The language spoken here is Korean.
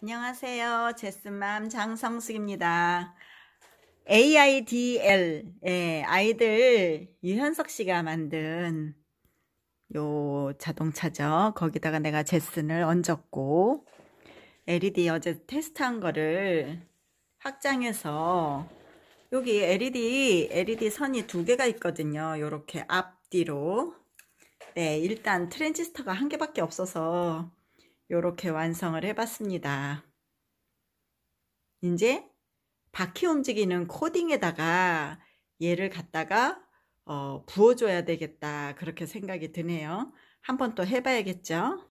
안녕하세요. 제스맘 장성숙입니다. AIDL, 예, 아이들 유현석 씨가 만든 요 자동차죠. 거기다가 내가 제슨을 얹었고, LED 어제 테스트한 거를 확장해서, 여기 LED, LED 선이 두 개가 있거든요. 요렇게 앞뒤로. 네, 일단 트랜지스터가 한 개밖에 없어서 이렇게 완성을 해봤습니다. 이제 바퀴 움직이는 코딩에다가 얘를 갖다가 어, 부어줘야 되겠다 그렇게 생각이 드네요. 한번 또 해봐야겠죠?